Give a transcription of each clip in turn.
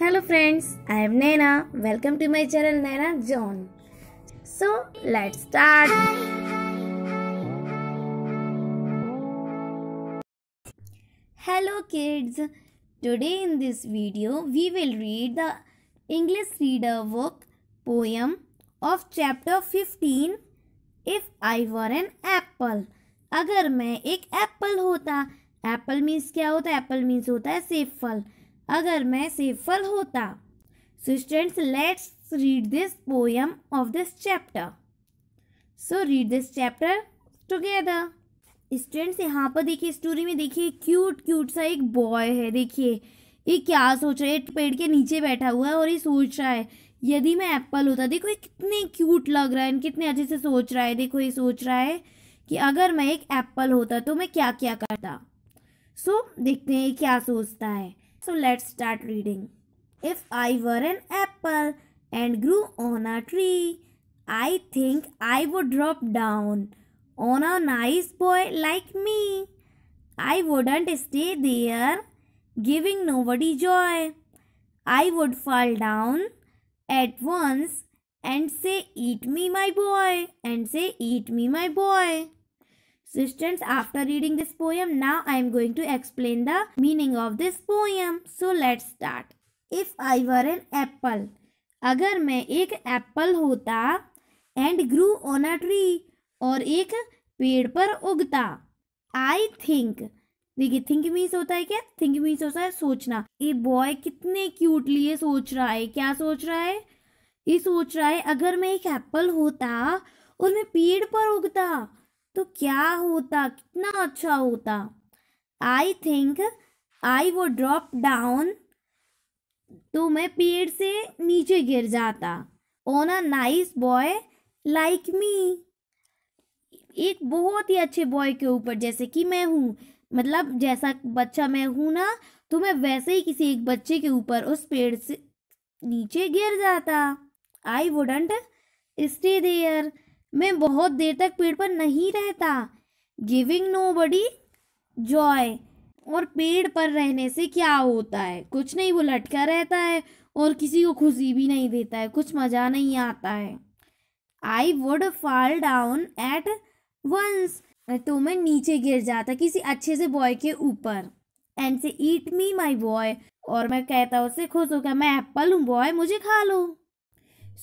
Hello friends I am Naina welcome to my channel Naina John so let start hello kids today in this video we will read the English reader book poem of chapter fifteen if I were an apple अगर मैं एक Apple होता Apple means क्या होता है Apple means होता है safe फल अगर मैं सफल होता so students let's read this poem of this chapter so read this chapter together students यहाँ पर देखिए स्टोरी में देखिए क्यूट क्यूट सा एक बॉय है देखिए ये क्या सोच रहा है पेड़ के नीचे बैठा हुआ है और ये सोच रहा है यदि मैं एप्पल होता देखो ये कितने क्यूट लग रहा है कितने अच्छे से सोच रहा है देखो ये सोच रहा है कि अगर मैं एक एप्पल होता तो मैं क्या क्या करता सो so, देखते हैं ये क्या सोचता है So let's start reading. If I were an apple and grew on a tree, I think I would drop down on a nice boy like me. I wouldn't stay there, giving nobody joy. I would fall down at once and say, Eat me, my boy, and say, Eat me, my boy. Students, after reading this poem, now I am going to explain the meaning of this poem. So let's start. If I were an apple, अगर मैं एक apple होता and grew on a tree और एक पेड़ पर उगता i think देखिए थिंक मीन्स होता है क्या थिंक मीन्स होता है सोचना ये बॉय कितने क्यूटली ये सोच रहा है क्या सोच रहा है ये सोच रहा है अगर मैं एक एप्पल होता और मैं पेड़ पर उगता तो क्या होता कितना अच्छा होता आई थिंक आई वो ड्रॉप डाउन तो मैं पेड़ से नीचे गिर जाता on a nice boy like me एक बहुत ही अच्छे बॉय के ऊपर जैसे कि मैं हूँ मतलब जैसा बच्चा मैं हूँ ना तो मैं वैसे ही किसी एक बच्चे के ऊपर उस पेड़ से नीचे गिर जाता आई वुडंट स्टे देयर मैं बहुत देर तक पेड़ पर नहीं रहता गिविंग नो बडी जॉय और पेड़ पर रहने से क्या होता है कुछ नहीं वो लटका रहता है और किसी को खुशी भी नहीं देता है कुछ मज़ा नहीं आता है I would fall down at once तो मैं नीचे गिर जाता किसी अच्छे से बॉय के ऊपर एंड से ईट मी माई बॉय और मैं कहता उससे खुश होकर मैं एप्पल हूँ बॉय मुझे खा लो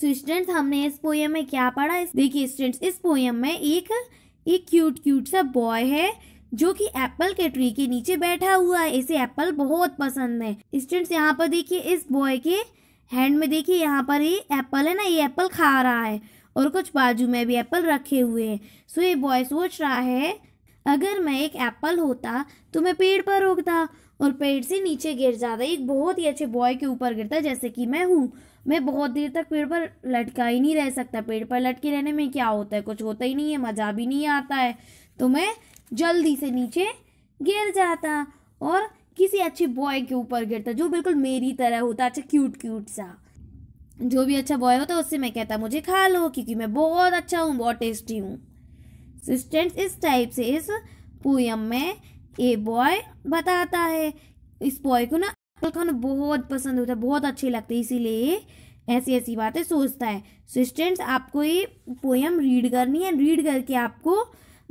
सो स्टूडेंट्स हमने इस पोएम में क्या पढ़ा देखिए स्टूडेंट्स इस पोएम में एक एक क्यूट क्यूट सा बॉय है जो कि एप्पल के ट्री के नीचे बैठा हुआ है इसे एप्पल बहुत पसंद है स्टूडेंट्स यहाँ पर देखिए इस बॉय के हैंड में देखिए यहाँ पर ये एप्पल है ना ये एप्पल खा रहा है और कुछ बाजू में भी एप्पल रखे हुए हैं सो ये बॉय सोच रहा है अगर मैं एक एप्पल होता तो मैं पेड़ पर रोकता और पेड़ से नीचे गिर जाता है एक बहुत ही अच्छे बॉय के ऊपर गिरता है जैसे कि मैं हूँ मैं बहुत देर तक पेड़ पर लटका ही नहीं रह सकता पेड़ पर लटके रहने में क्या होता है कुछ होता ही नहीं है मज़ा भी नहीं आता है तो मैं जल्दी से नीचे गिर जाता और किसी अच्छे बॉय के ऊपर गिरता जो बिल्कुल मेरी तरह होता अच्छा क्यूट क्यूट सा जो भी अच्छा बॉय होता उससे मैं कहता मुझे खा लो क्योंकि मैं बहुत अच्छा हूँ बहुत टेस्टी हूँ स्टूडेंट्स इस टाइप से इस पोयम में ए बॉय बताता है इस बॉय को ना एप्पल खाना बहुत पसंद होता है बहुत अच्छी लगती है इसीलिए ऐसी ऐसी बातें सोचता है सो स्टूडेंट्स आपको ये पोएम रीड करनी है रीड करके आपको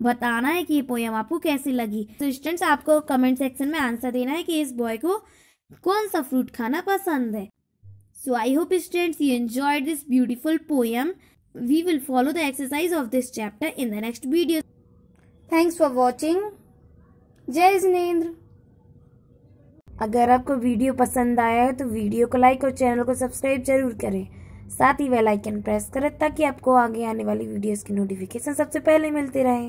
बताना है कि ये पोएम आपको कैसी लगी सो स्टूडेंट्स आपको कमेंट सेक्शन में आंसर देना है कि इस बॉय को कौन सा फ्रूट खाना पसंद है so I hope students you enjoy this beautiful poem we will follow the exercise of this chapter in the next video thanks for watching जय जिनेन्द्र अगर आपको वीडियो पसंद आया है तो वीडियो को लाइक और चैनल को सब्सक्राइब जरूर करें साथ ही बेल आइकन प्रेस करें ताकि आपको आगे आने वाली वीडियोस की नोटिफिकेशन सबसे पहले मिलती रहे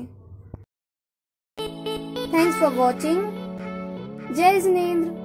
थैंक्स फॉर वॉचिंग जय जिनेन्द्र